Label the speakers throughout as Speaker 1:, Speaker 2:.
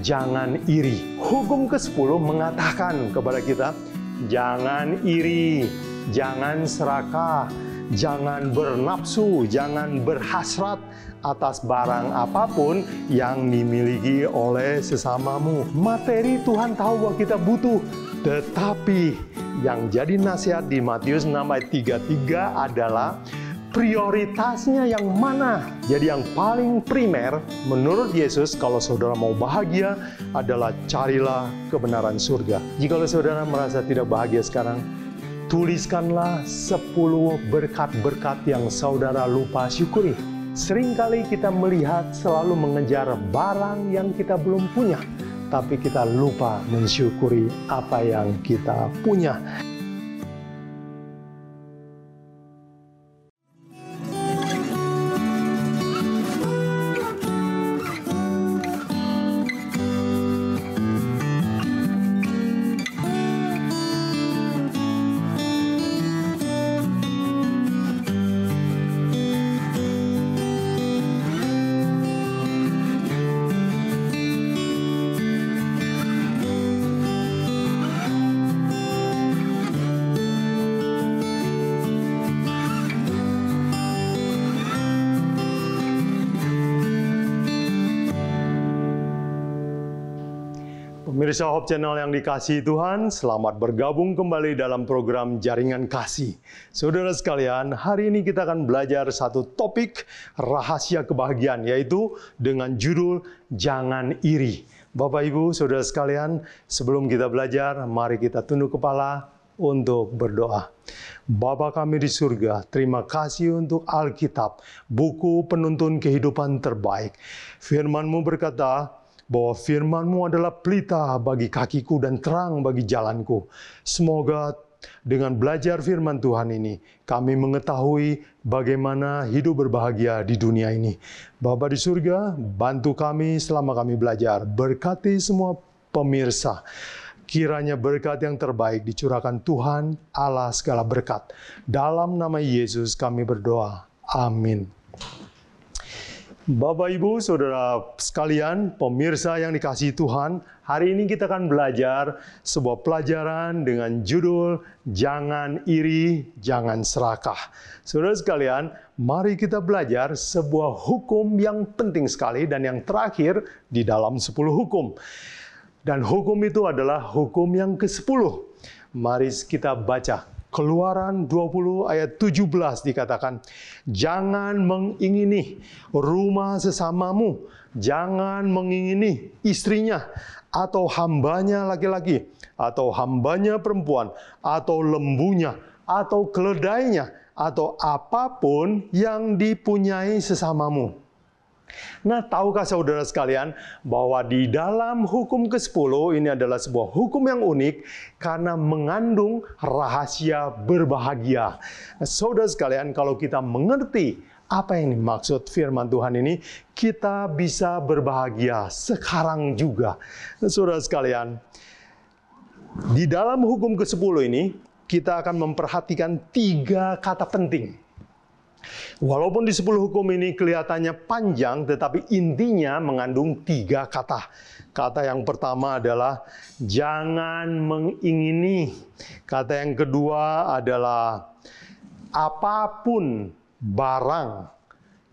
Speaker 1: jangan iri. Hukum ke-10 mengatakan kepada kita, jangan iri, jangan serakah, jangan bernafsu, jangan berhasrat atas barang apapun yang dimiliki oleh sesamamu. Materi Tuhan tahu bahwa kita butuh, tetapi yang jadi nasihat di Matius 6 ayat 33 adalah prioritasnya yang mana? Jadi yang paling primer menurut Yesus kalau saudara mau bahagia adalah carilah kebenaran surga. Jika saudara merasa tidak bahagia sekarang, tuliskanlah 10 berkat-berkat yang saudara lupa syukuri. Seringkali kita melihat selalu mengejar barang yang kita belum punya, tapi kita lupa mensyukuri apa yang kita punya. Pemirsa Hope Channel yang dikasih Tuhan, selamat bergabung kembali dalam program Jaringan Kasih. Saudara sekalian, hari ini kita akan belajar satu topik rahasia kebahagiaan, yaitu dengan judul Jangan Iri. Bapak Ibu, Saudara sekalian, sebelum kita belajar, mari kita tunduk kepala untuk berdoa. Bapa kami di surga, terima kasih untuk Alkitab, buku penuntun kehidupan terbaik. FirmanMu berkata, bahwa FirmanMu adalah pelita bagi kakiku dan terang bagi jalanku. Semoga dengan belajar firman Tuhan ini, kami mengetahui bagaimana hidup berbahagia di dunia ini. Bapak di surga, bantu kami selama kami belajar. Berkati semua pemirsa. Kiranya berkat yang terbaik dicurahkan Tuhan Allah segala berkat. Dalam nama Yesus kami berdoa. Amin. Bapak Ibu, Saudara sekalian, pemirsa yang dikasih Tuhan, hari ini kita akan belajar sebuah pelajaran dengan judul Jangan Iri, Jangan Serakah. Saudara sekalian, mari kita belajar sebuah hukum yang penting sekali dan yang terakhir di dalam 10 hukum. Dan hukum itu adalah hukum yang ke-10. Mari kita baca Keluaran 20 ayat 17 dikatakan, Jangan mengingini rumah sesamamu, jangan mengingini istrinya, atau hambanya laki-laki, atau hambanya perempuan, atau lembunya, atau keledainya, atau apapun yang dipunyai sesamamu. Nah, tahukah saudara sekalian bahwa di dalam hukum ke-10 ini adalah sebuah hukum yang unik karena mengandung rahasia berbahagia. Nah, saudara sekalian, kalau kita mengerti apa yang dimaksud firman Tuhan ini, kita bisa berbahagia sekarang juga. Nah, saudara sekalian, di dalam hukum ke-10 ini, kita akan memperhatikan tiga kata penting Walaupun di 10 hukum ini kelihatannya panjang, tetapi intinya mengandung tiga kata. Kata yang pertama adalah jangan mengingini. Kata yang kedua adalah apapun barang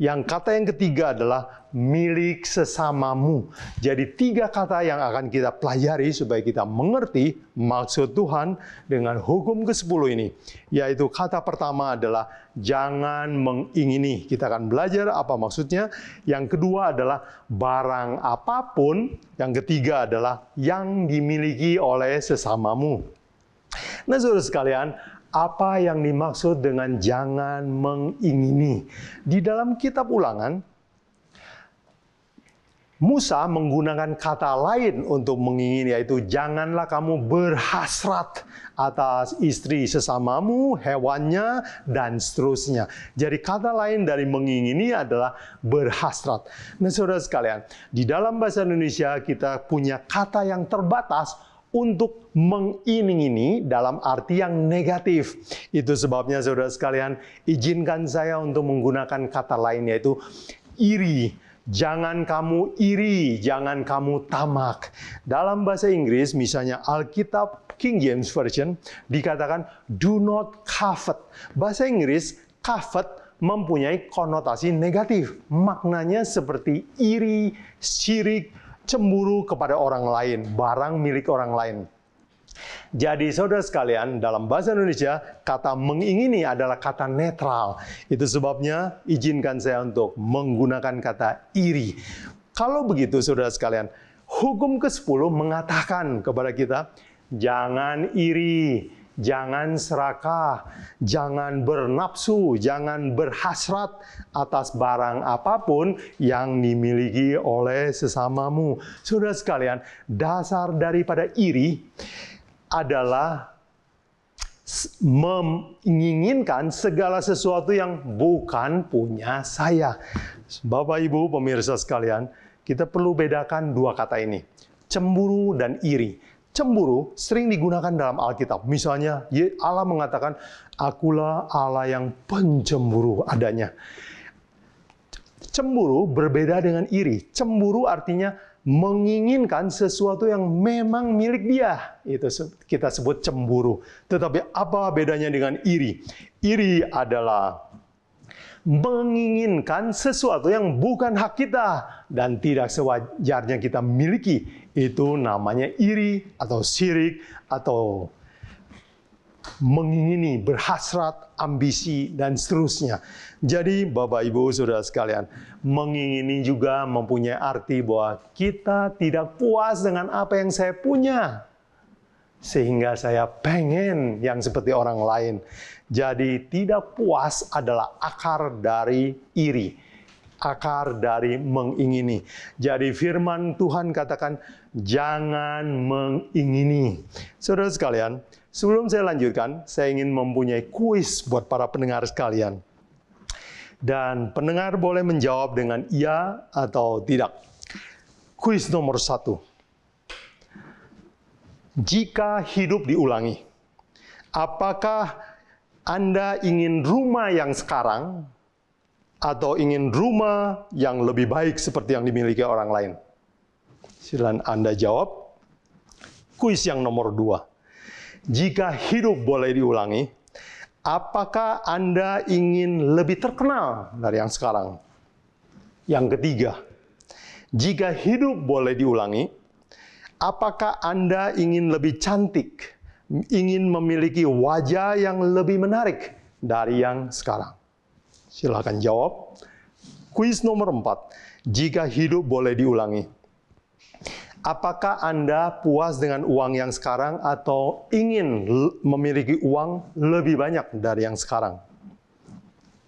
Speaker 1: yang kata yang ketiga adalah milik sesamamu. Jadi tiga kata yang akan kita pelajari supaya kita mengerti maksud Tuhan dengan hukum ke-10 ini. Yaitu kata pertama adalah jangan mengingini. Kita akan belajar apa maksudnya. Yang kedua adalah barang apapun. Yang ketiga adalah yang dimiliki oleh sesamamu. Nah, saudara sekalian, apa yang dimaksud dengan jangan mengingini. Di dalam kitab ulangan, Musa menggunakan kata lain untuk mengingini, yaitu "janganlah kamu berhasrat atas istri sesamamu, hewannya, dan seterusnya." Jadi, kata lain dari mengingini adalah berhasrat. Nah, saudara sekalian, di dalam bahasa Indonesia kita punya kata yang terbatas untuk mengiming-ini dalam arti yang negatif. Itu sebabnya saudara sekalian, izinkan saya untuk menggunakan kata lain yaitu iri. Jangan kamu iri, jangan kamu tamak. Dalam bahasa Inggris, misalnya Alkitab King James Version dikatakan do not covet. Bahasa Inggris covet mempunyai konotasi negatif. Maknanya seperti iri, syirik, cemburu kepada orang lain, barang milik orang lain. Jadi saudara sekalian, dalam bahasa Indonesia, kata mengingini adalah kata netral. Itu sebabnya izinkan saya untuk menggunakan kata iri. Kalau begitu saudara sekalian, hukum ke-10 mengatakan kepada kita, jangan iri, jangan serakah, jangan bernapsu, jangan berhasrat atas barang apapun yang dimiliki oleh sesamamu. Saudara sekalian, dasar daripada iri adalah menginginkan segala sesuatu yang bukan punya saya. Bapak Ibu pemirsa sekalian, kita perlu bedakan dua kata ini, cemburu dan iri Cemburu sering digunakan dalam Alkitab. Misalnya, Allah mengatakan, "Akulah Allah yang pencemburu adanya." Cemburu berbeda dengan iri. Cemburu artinya menginginkan sesuatu yang memang milik dia. Itu kita sebut cemburu. Tetapi apa bedanya dengan iri? Iri adalah menginginkan sesuatu yang bukan hak kita dan tidak sewajarnya kita miliki itu namanya iri atau sirik atau mengingini, berhasrat, ambisi, dan seterusnya. Jadi Bapak Ibu Saudara sekalian, mengingini juga mempunyai arti bahwa kita tidak puas dengan apa yang saya punya. Sehingga saya pengen yang seperti orang lain. Jadi tidak puas adalah akar dari iri akar dari mengingini. Jadi firman Tuhan katakan, jangan mengingini. Saudara sekalian, sebelum saya lanjutkan, saya ingin mempunyai kuis buat para pendengar sekalian. Dan pendengar boleh menjawab dengan iya atau tidak. Kuis nomor satu. Jika hidup diulangi, apakah Anda ingin rumah yang sekarang atau ingin rumah yang lebih baik seperti yang dimiliki orang lain? Silakan Anda jawab. Kuis yang nomor dua. Jika hidup boleh diulangi, apakah Anda ingin lebih terkenal dari yang sekarang? Yang ketiga, jika hidup boleh diulangi, apakah Anda ingin lebih cantik, ingin memiliki wajah yang lebih menarik dari yang sekarang? Silahkan jawab. Kuis nomor 4. Jika hidup boleh diulangi. Apakah Anda puas dengan uang yang sekarang atau ingin memiliki uang lebih banyak dari yang sekarang?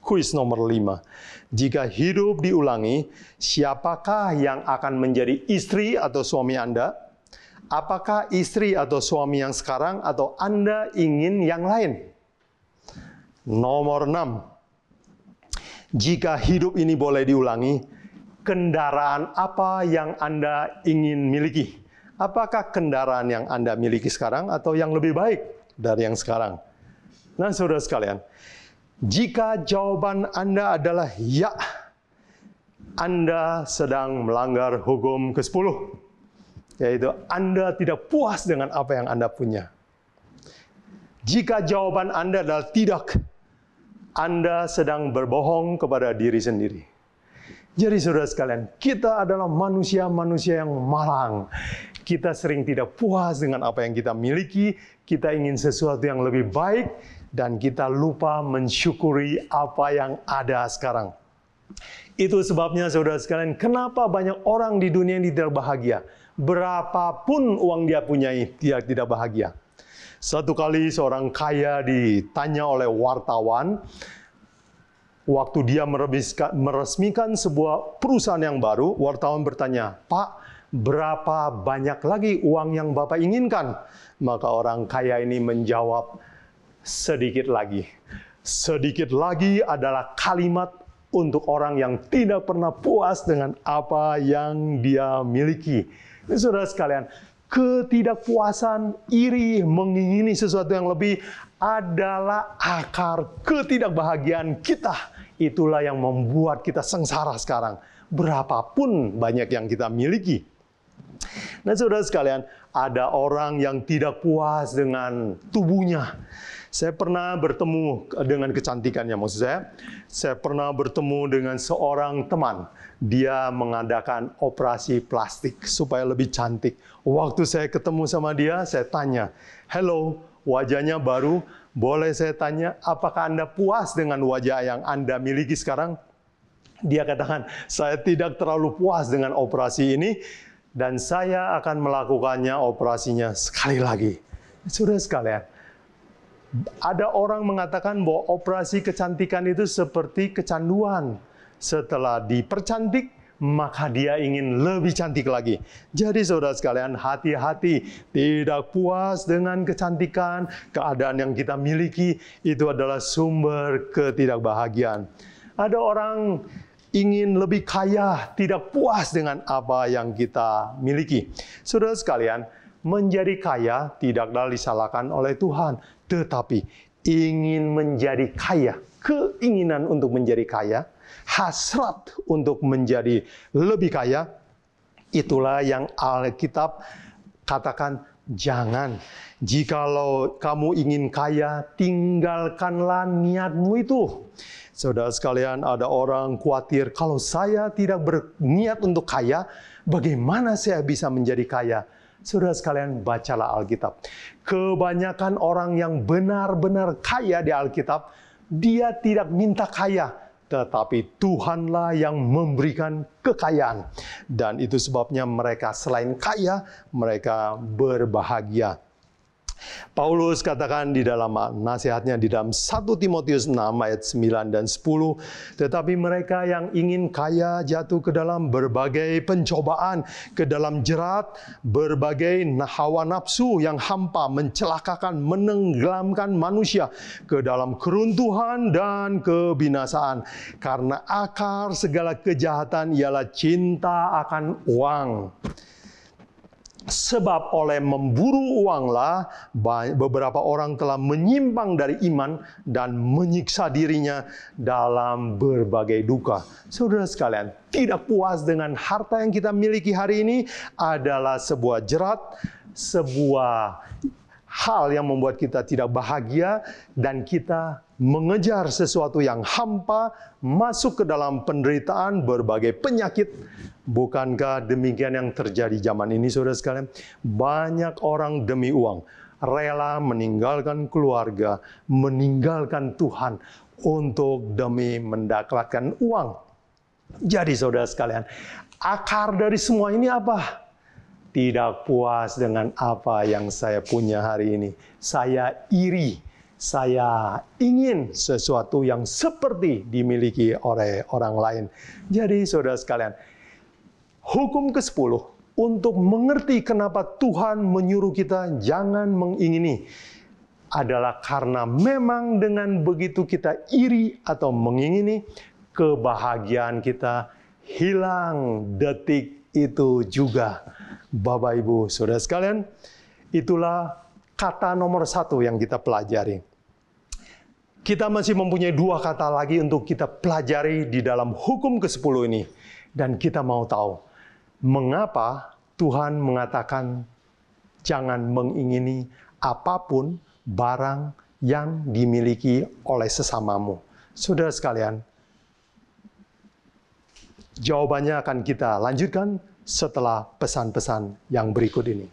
Speaker 1: Kuis nomor 5. Jika hidup diulangi, siapakah yang akan menjadi istri atau suami Anda? Apakah istri atau suami yang sekarang atau Anda ingin yang lain? Nomor 6. Jika hidup ini boleh diulangi, kendaraan apa yang Anda ingin miliki? Apakah kendaraan yang Anda miliki sekarang atau yang lebih baik dari yang sekarang? Nah, saudara sekalian, jika jawaban Anda adalah ya, Anda sedang melanggar hukum ke-10, yaitu Anda tidak puas dengan apa yang Anda punya. Jika jawaban Anda adalah tidak, anda sedang berbohong kepada diri sendiri. Jadi saudara sekalian, kita adalah manusia-manusia yang malang. Kita sering tidak puas dengan apa yang kita miliki, kita ingin sesuatu yang lebih baik, dan kita lupa mensyukuri apa yang ada sekarang. Itu sebabnya saudara sekalian, kenapa banyak orang di dunia ini tidak bahagia? Berapapun uang dia punyai, dia tidak bahagia. Satu kali seorang kaya ditanya oleh wartawan, waktu dia meresmikan sebuah perusahaan yang baru, wartawan bertanya, Pak, berapa banyak lagi uang yang Bapak inginkan? Maka orang kaya ini menjawab, sedikit lagi. Sedikit lagi adalah kalimat untuk orang yang tidak pernah puas dengan apa yang dia miliki. Saudara sekalian, ketidakpuasan, iri, mengingini sesuatu yang lebih adalah akar ketidakbahagiaan kita. Itulah yang membuat kita sengsara sekarang. Berapapun banyak yang kita miliki. Nah, saudara sekalian, ada orang yang tidak puas dengan tubuhnya. Saya pernah bertemu dengan kecantikannya, maksud saya. Saya pernah bertemu dengan seorang teman. Dia mengadakan operasi plastik supaya lebih cantik. Waktu saya ketemu sama dia, saya tanya, Hello, wajahnya baru. Boleh saya tanya, apakah Anda puas dengan wajah yang Anda miliki sekarang? Dia katakan, saya tidak terlalu puas dengan operasi ini dan saya akan melakukannya operasinya sekali lagi. Sudah sekalian, ada orang mengatakan bahwa operasi kecantikan itu seperti kecanduan. Setelah dipercantik, maka dia ingin lebih cantik lagi. Jadi saudara sekalian hati-hati, tidak puas dengan kecantikan, keadaan yang kita miliki, itu adalah sumber ketidakbahagiaan. Ada orang ingin lebih kaya, tidak puas dengan apa yang kita miliki. Saudara sekalian, menjadi kaya tidaklah disalahkan oleh Tuhan, tetapi ingin menjadi kaya, keinginan untuk menjadi kaya, hasrat untuk menjadi lebih kaya, itulah yang Alkitab katakan jangan. Jikalau kamu ingin kaya, tinggalkanlah niatmu itu. Saudara sekalian, ada orang khawatir kalau saya tidak berniat untuk kaya, bagaimana saya bisa menjadi kaya? Sudah sekalian, bacalah Alkitab. Kebanyakan orang yang benar-benar kaya di Alkitab, dia tidak minta kaya, tetapi Tuhanlah yang memberikan kekayaan. Dan itu sebabnya mereka selain kaya, mereka berbahagia. Paulus katakan di dalam nasihatnya di dalam 1 Timotius 6 ayat 9 dan 10, tetapi mereka yang ingin kaya jatuh ke dalam berbagai pencobaan, ke dalam jerat berbagai hawa nafsu yang hampa mencelakakan, menenggelamkan manusia ke dalam keruntuhan dan kebinasaan. Karena akar segala kejahatan ialah cinta akan uang. Sebab oleh memburu uanglah beberapa orang telah menyimpang dari iman dan menyiksa dirinya dalam berbagai duka. Saudara sekalian, tidak puas dengan harta yang kita miliki hari ini adalah sebuah jerat, sebuah hal yang membuat kita tidak bahagia dan kita mengejar sesuatu yang hampa masuk ke dalam penderitaan berbagai penyakit. Bukankah demikian yang terjadi zaman ini Saudara sekalian? Banyak orang demi uang rela meninggalkan keluarga, meninggalkan Tuhan untuk demi mendapatkan uang. Jadi saudara sekalian, akar dari semua ini apa? tidak puas dengan apa yang saya punya hari ini. Saya iri, saya ingin sesuatu yang seperti dimiliki oleh orang lain. Jadi, saudara sekalian, hukum ke-10 untuk mengerti kenapa Tuhan menyuruh kita jangan mengingini adalah karena memang dengan begitu kita iri atau mengingini, kebahagiaan kita hilang detik itu juga. Bapak Ibu, saudara sekalian, itulah kata nomor satu yang kita pelajari. Kita masih mempunyai dua kata lagi untuk kita pelajari di dalam hukum ke-10 ini. Dan kita mau tahu, mengapa Tuhan mengatakan jangan mengingini apapun barang yang dimiliki oleh sesamamu. Saudara sekalian, jawabannya akan kita lanjutkan setelah pesan-pesan yang berikut ini.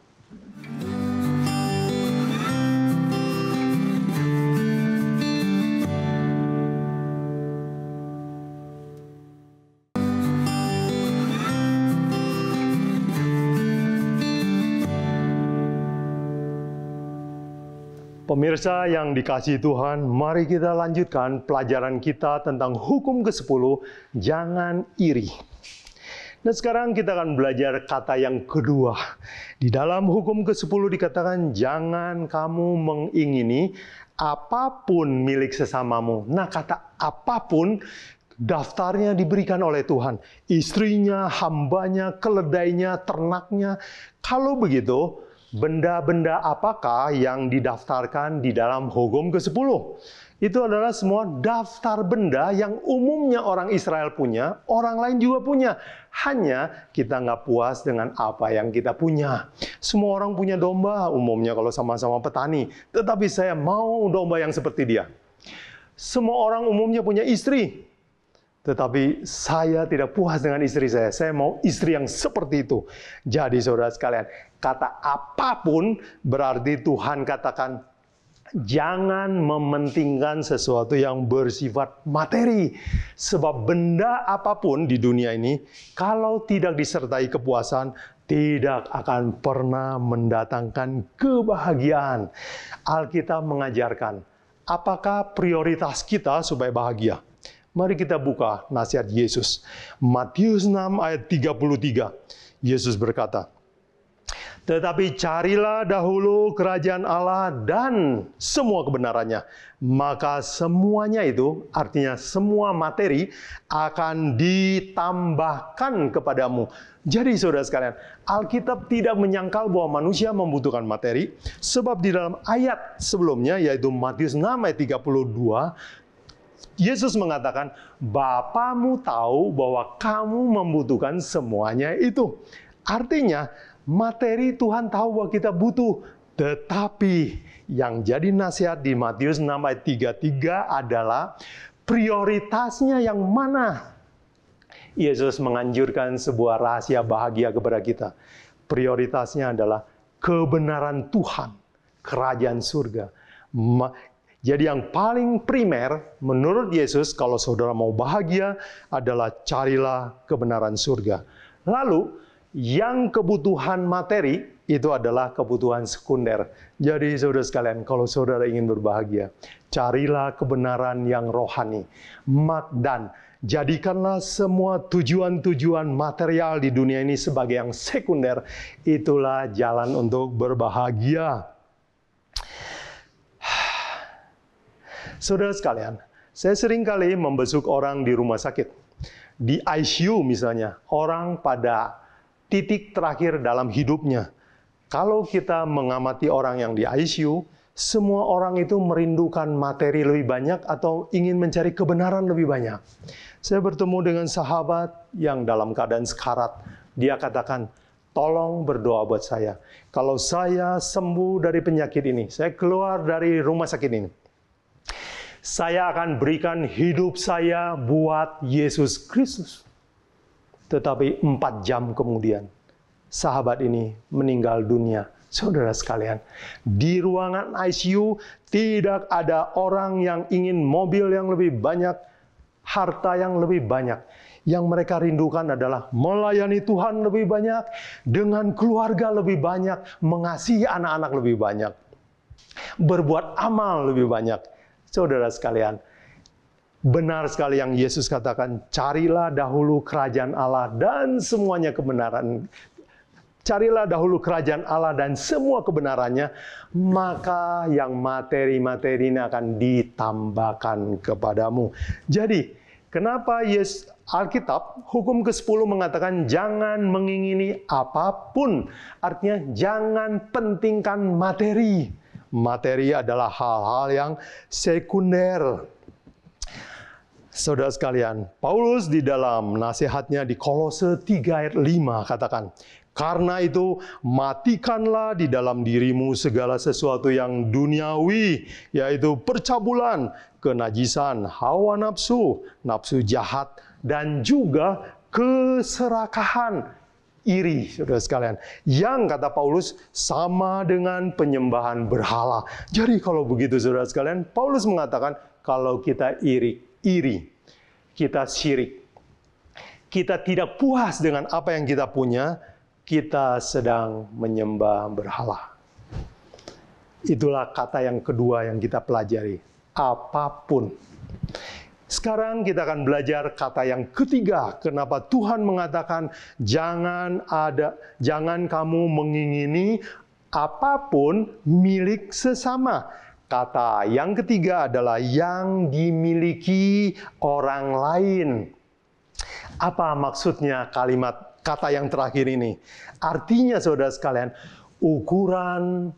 Speaker 1: Pemirsa yang dikasih Tuhan, mari kita lanjutkan pelajaran kita tentang hukum ke-10, jangan iri. Nah sekarang kita akan belajar kata yang kedua. Di dalam hukum ke-10 dikatakan jangan kamu mengingini apapun milik sesamamu. Nah kata apapun daftarnya diberikan oleh Tuhan. Istrinya, hambanya, keledainya, ternaknya. Kalau begitu, benda-benda apakah yang didaftarkan di dalam hukum ke-10? itu adalah semua daftar benda yang umumnya orang Israel punya, orang lain juga punya. Hanya kita nggak puas dengan apa yang kita punya. Semua orang punya domba umumnya kalau sama-sama petani. Tetapi saya mau domba yang seperti dia. Semua orang umumnya punya istri. Tetapi saya tidak puas dengan istri saya. Saya mau istri yang seperti itu. Jadi saudara sekalian, kata apapun berarti Tuhan katakan jangan mementingkan sesuatu yang bersifat materi. Sebab benda apapun di dunia ini, kalau tidak disertai kepuasan, tidak akan pernah mendatangkan kebahagiaan. Alkitab mengajarkan, apakah prioritas kita supaya bahagia? Mari kita buka nasihat Yesus. Matius 6 ayat 33. Yesus berkata, tetapi carilah dahulu kerajaan Allah dan semua kebenarannya. Maka semuanya itu, artinya semua materi akan ditambahkan kepadamu. Jadi saudara sekalian, Alkitab tidak menyangkal bahwa manusia membutuhkan materi. Sebab di dalam ayat sebelumnya, yaitu Matius 6 ayat 32, Yesus mengatakan, Bapamu tahu bahwa kamu membutuhkan semuanya itu. Artinya, materi Tuhan tahu bahwa kita butuh. Tetapi yang jadi nasihat di Matius 6 ayat 33 adalah prioritasnya yang mana? Yesus menganjurkan sebuah rahasia bahagia kepada kita. Prioritasnya adalah kebenaran Tuhan, kerajaan surga. Jadi yang paling primer menurut Yesus kalau saudara mau bahagia adalah carilah kebenaran surga. Lalu yang kebutuhan materi itu adalah kebutuhan sekunder. Jadi saudara sekalian, kalau saudara ingin berbahagia, carilah kebenaran yang rohani. Mak dan jadikanlah semua tujuan-tujuan material di dunia ini sebagai yang sekunder. Itulah jalan untuk berbahagia. Saudara sekalian, saya sering kali membesuk orang di rumah sakit. Di ICU misalnya, orang pada titik terakhir dalam hidupnya. Kalau kita mengamati orang yang di ICU, semua orang itu merindukan materi lebih banyak atau ingin mencari kebenaran lebih banyak. Saya bertemu dengan sahabat yang dalam keadaan sekarat. Dia katakan, tolong berdoa buat saya. Kalau saya sembuh dari penyakit ini, saya keluar dari rumah sakit ini. Saya akan berikan hidup saya buat Yesus Kristus. Tetapi empat jam kemudian, sahabat ini meninggal dunia. Saudara sekalian, di ruangan ICU tidak ada orang yang ingin mobil yang lebih banyak, harta yang lebih banyak. Yang mereka rindukan adalah melayani Tuhan lebih banyak, dengan keluarga lebih banyak, mengasihi anak-anak lebih banyak, berbuat amal lebih banyak. Saudara sekalian, Benar sekali yang Yesus katakan, carilah dahulu kerajaan Allah dan semuanya kebenaran. Carilah dahulu kerajaan Allah dan semua kebenarannya, maka yang materi-materi ini akan ditambahkan kepadamu. Jadi, kenapa Yesus Alkitab hukum ke-10 mengatakan jangan mengingini apapun. Artinya jangan pentingkan materi. Materi adalah hal-hal yang sekunder Saudara sekalian, Paulus di dalam nasihatnya di Kolose 3 ayat 5 katakan, karena itu, matikanlah di dalam dirimu segala sesuatu yang duniawi, yaitu percabulan, kenajisan, hawa nafsu, nafsu jahat, dan juga keserakahan, iri, saudara sekalian. Yang kata Paulus sama dengan penyembahan berhala. Jadi kalau begitu, saudara sekalian, Paulus mengatakan, kalau kita iri iri, kita syirik. Kita tidak puas dengan apa yang kita punya, kita sedang menyembah berhala. Itulah kata yang kedua yang kita pelajari. Apapun. Sekarang kita akan belajar kata yang ketiga, kenapa Tuhan mengatakan jangan ada jangan kamu mengingini apapun milik sesama Kata yang ketiga adalah yang dimiliki orang lain. Apa maksudnya kalimat kata yang terakhir ini? Artinya saudara sekalian, ukuran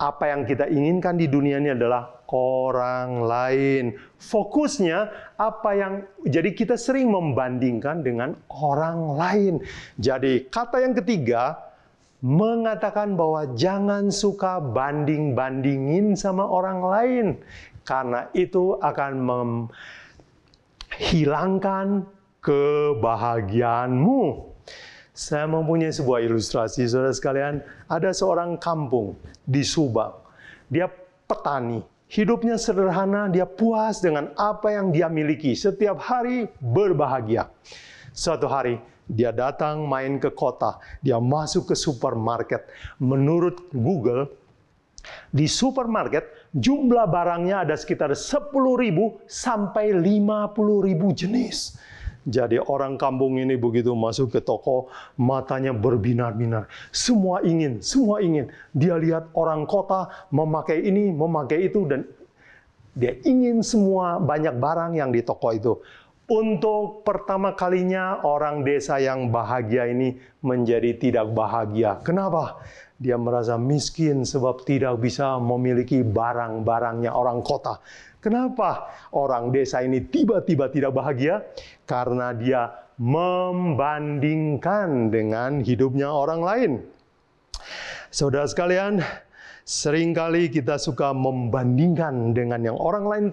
Speaker 1: apa yang kita inginkan di dunia ini adalah orang lain. Fokusnya apa yang jadi kita sering membandingkan dengan orang lain. Jadi kata yang ketiga mengatakan bahwa jangan suka banding-bandingin sama orang lain, karena itu akan menghilangkan kebahagiaanmu. Saya mempunyai sebuah ilustrasi, saudara sekalian. Ada seorang kampung di Subang. Dia petani, hidupnya sederhana, dia puas dengan apa yang dia miliki. Setiap hari berbahagia. Suatu hari, dia datang main ke kota, dia masuk ke supermarket. Menurut Google, di supermarket jumlah barangnya ada sekitar 10.000 sampai 50.000 jenis. Jadi orang kampung ini begitu masuk ke toko, matanya berbinar-binar. Semua ingin, semua ingin. Dia lihat orang kota memakai ini, memakai itu, dan dia ingin semua banyak barang yang di toko itu. Untuk pertama kalinya orang desa yang bahagia ini menjadi tidak bahagia. Kenapa? Dia merasa miskin sebab tidak bisa memiliki barang-barangnya orang kota. Kenapa orang desa ini tiba-tiba tidak bahagia? Karena dia membandingkan dengan hidupnya orang lain. Saudara sekalian, seringkali kita suka membandingkan dengan yang orang lain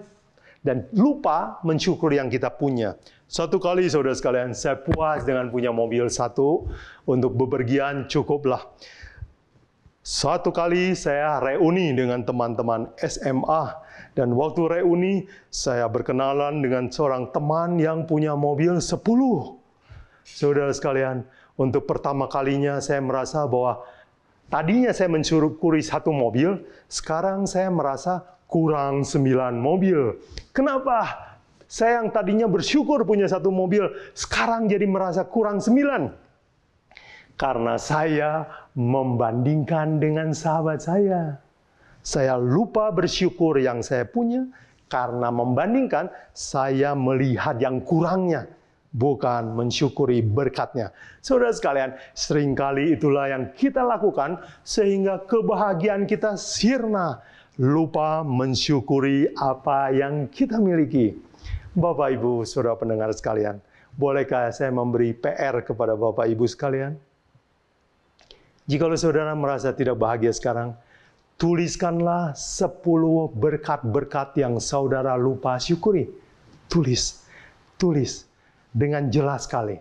Speaker 1: dan lupa mensyukuri yang kita punya. Satu kali saudara sekalian, saya puas dengan punya mobil satu untuk bepergian cukuplah. Satu kali saya reuni dengan teman-teman SMA dan waktu reuni saya berkenalan dengan seorang teman yang punya mobil sepuluh, Saudara sekalian, untuk pertama kalinya saya merasa bahwa tadinya saya mensyukuri satu mobil, sekarang saya merasa kurang 9 mobil. Kenapa? Saya yang tadinya bersyukur punya satu mobil, sekarang jadi merasa kurang 9. Karena saya membandingkan dengan sahabat saya. Saya lupa bersyukur yang saya punya, karena membandingkan saya melihat yang kurangnya bukan mensyukuri berkatnya. Saudara sekalian, seringkali itulah yang kita lakukan sehingga kebahagiaan kita sirna lupa mensyukuri apa yang kita miliki. Bapak, Ibu, saudara pendengar sekalian, bolehkah saya memberi PR kepada Bapak, Ibu sekalian? Jikalau saudara merasa tidak bahagia sekarang, tuliskanlah 10 berkat-berkat yang saudara lupa syukuri. Tulis, tulis dengan jelas sekali.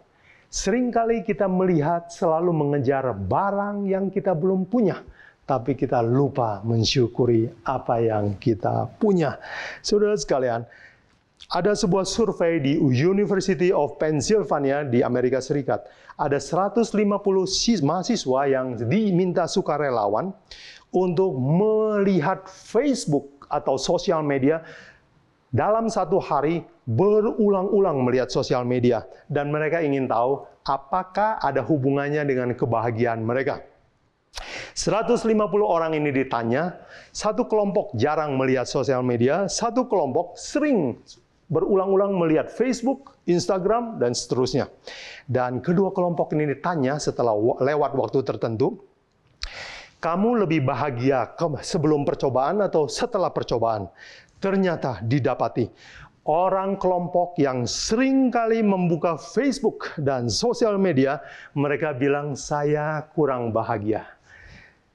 Speaker 1: Seringkali kita melihat selalu mengejar barang yang kita belum punya tapi kita lupa mensyukuri apa yang kita punya. Saudara sekalian, ada sebuah survei di University of Pennsylvania di Amerika Serikat. Ada 150 mahasiswa yang diminta sukarelawan untuk melihat Facebook atau sosial media dalam satu hari berulang-ulang melihat sosial media dan mereka ingin tahu apakah ada hubungannya dengan kebahagiaan mereka. 150 orang ini ditanya, satu kelompok jarang melihat sosial media, satu kelompok sering berulang-ulang melihat Facebook, Instagram, dan seterusnya. Dan kedua kelompok ini ditanya setelah lewat waktu tertentu, kamu lebih bahagia sebelum percobaan atau setelah percobaan? Ternyata didapati orang kelompok yang sering kali membuka Facebook dan sosial media, mereka bilang saya kurang bahagia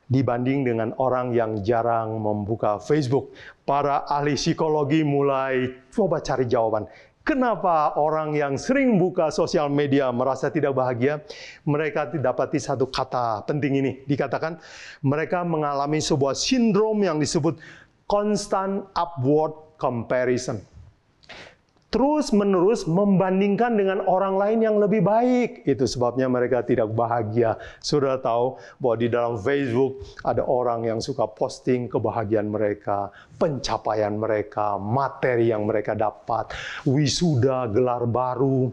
Speaker 1: dibanding dengan orang yang jarang membuka Facebook. Para ahli psikologi mulai coba cari jawaban. Kenapa orang yang sering buka sosial media merasa tidak bahagia? Mereka didapati satu kata penting ini. Dikatakan mereka mengalami sebuah sindrom yang disebut constant upward comparison terus-menerus membandingkan dengan orang lain yang lebih baik. Itu sebabnya mereka tidak bahagia. Sudah tahu bahwa di dalam Facebook ada orang yang suka posting kebahagiaan mereka, pencapaian mereka, materi yang mereka dapat, wisuda, gelar baru,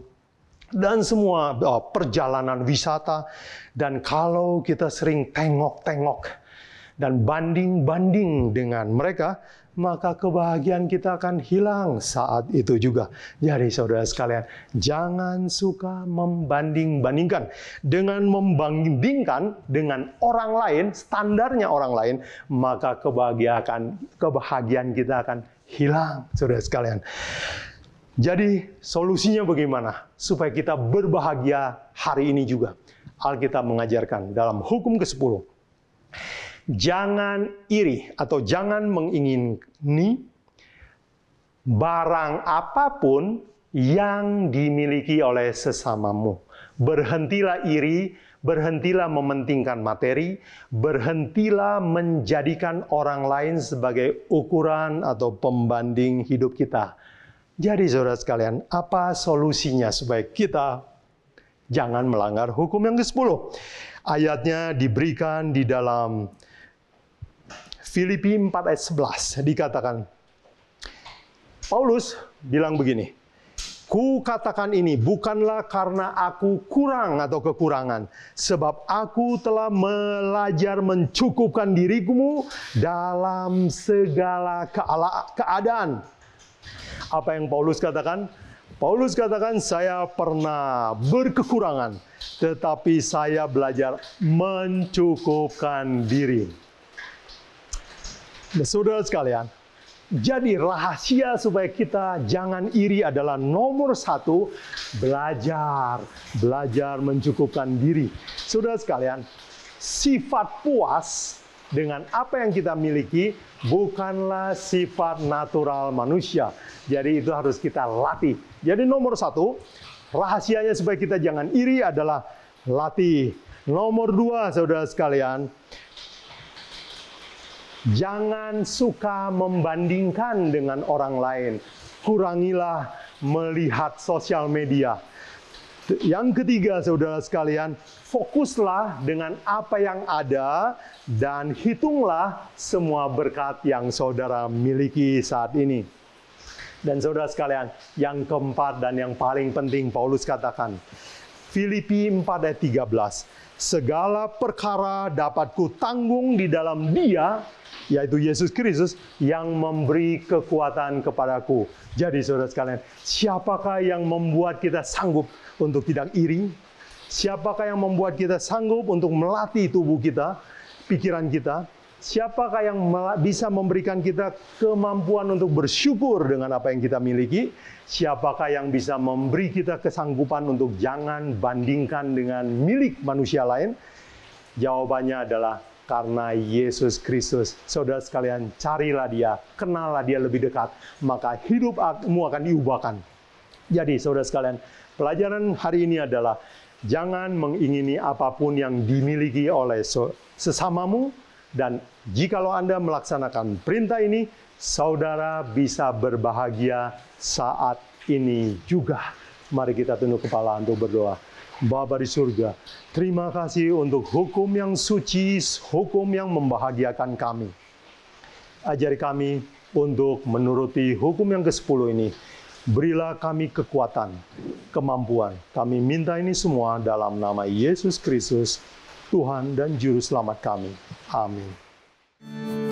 Speaker 1: dan semua uh, perjalanan wisata. Dan kalau kita sering tengok-tengok dan banding-banding dengan mereka, maka kebahagiaan kita akan hilang saat itu juga. Jadi saudara sekalian, jangan suka membanding-bandingkan. Dengan membandingkan dengan orang lain, standarnya orang lain, maka kebahagiaan kebahagiaan kita akan hilang, saudara sekalian. Jadi solusinya bagaimana? Supaya kita berbahagia hari ini juga. Alkitab mengajarkan dalam hukum ke-10 jangan iri atau jangan mengingini barang apapun yang dimiliki oleh sesamamu. Berhentilah iri, berhentilah mementingkan materi, berhentilah menjadikan orang lain sebagai ukuran atau pembanding hidup kita. Jadi saudara sekalian, apa solusinya supaya kita jangan melanggar hukum yang ke-10? Ayatnya diberikan di dalam Filipi 4 ayat 11 dikatakan. Paulus bilang begini, Ku katakan ini bukanlah karena aku kurang atau kekurangan, sebab aku telah belajar mencukupkan diriku dalam segala keadaan. Apa yang Paulus katakan? Paulus katakan, "Saya pernah berkekurangan, tetapi saya belajar mencukupkan diri." Nah, saudara sekalian, jadi rahasia supaya kita jangan iri adalah nomor satu, belajar. Belajar mencukupkan diri. Saudara sekalian, sifat puas dengan apa yang kita miliki bukanlah sifat natural manusia. Jadi itu harus kita latih. Jadi nomor satu, rahasianya supaya kita jangan iri adalah latih. Nomor dua, saudara sekalian, Jangan suka membandingkan dengan orang lain. Kurangilah melihat sosial media. Yang ketiga, saudara sekalian, fokuslah dengan apa yang ada dan hitunglah semua berkat yang saudara miliki saat ini. Dan saudara sekalian, yang keempat dan yang paling penting, Paulus katakan, Filipi 4 ayat 13. Segala perkara dapat kutanggung di dalam dia, yaitu Yesus Kristus, yang memberi kekuatan kepadaku. Jadi saudara sekalian, siapakah yang membuat kita sanggup untuk tidak iri? Siapakah yang membuat kita sanggup untuk melatih tubuh kita, pikiran kita? Siapakah yang bisa memberikan kita kemampuan untuk bersyukur dengan apa yang kita miliki? Siapakah yang bisa memberi kita kesanggupan untuk jangan bandingkan dengan milik manusia lain? Jawabannya adalah karena Yesus Kristus. Saudara sekalian, carilah dia, kenallah dia lebih dekat, maka hidupmu akan diubahkan. Jadi, saudara sekalian, pelajaran hari ini adalah jangan mengingini apapun yang dimiliki oleh sesamamu, dan jikalau Anda melaksanakan perintah ini, saudara bisa berbahagia saat ini juga. Mari kita tunduk kepala untuk berdoa. Bapa di surga, terima kasih untuk hukum yang suci, hukum yang membahagiakan kami. Ajari kami untuk menuruti hukum yang ke-10 ini. Berilah kami kekuatan, kemampuan. Kami minta ini semua dalam nama Yesus Kristus, Tuhan dan Juru Selamat kami. Amin.